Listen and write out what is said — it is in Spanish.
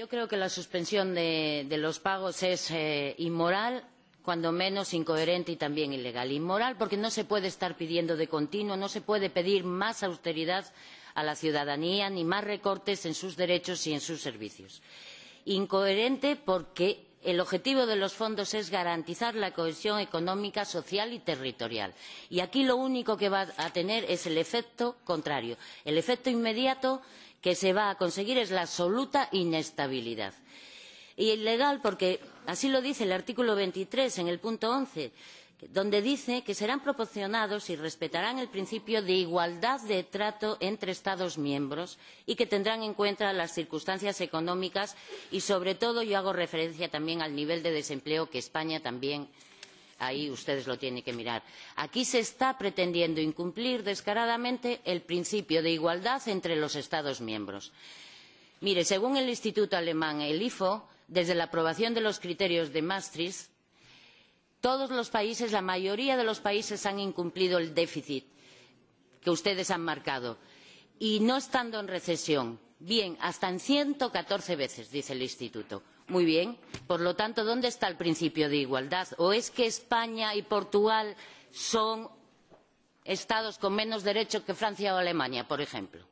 yo creo que la suspensión de, los pagos es eh, inmoral cuando menos incoherente y también ilegal. Inmoral porque no se puede estar pidiendo de continuo, no se puede pedir más austeridad a la ciudadanía ni más recortes en sus derechos y en sus servicios. Incoherente porque el objetivo de los fondos es garantizar la cohesión económica social y territorial y aquí lo único que va a tener es el efecto contrario el efecto inmediato que se va a conseguir es la absoluta inestabilidad y ilegal porque así lo dice el artículo 23 en el punto 11 donde dice que serán proporcionados y respetarán el principio de igualdad de trato entre Estados miembros y que tendrán en cuenta las circunstancias económicas y, sobre todo, yo hago referencia también al nivel de desempleo que España también ahí ustedes lo tienen que mirar. Aquí se está pretendiendo incumplir descaradamente el principio de igualdad entre los Estados miembros. Mire, según el Instituto Alemán, el IFO, desde la aprobación de los criterios de Maastricht, todos los países la mayoría de los países han incumplido el déficit que ustedes han marcado y no estando en recesión bien hasta en ciento catorce veces dice el instituto. muy bien por lo tanto dónde está el principio de igualdad? o es que españa y portugal son estados con menos derechos que francia o alemania por ejemplo?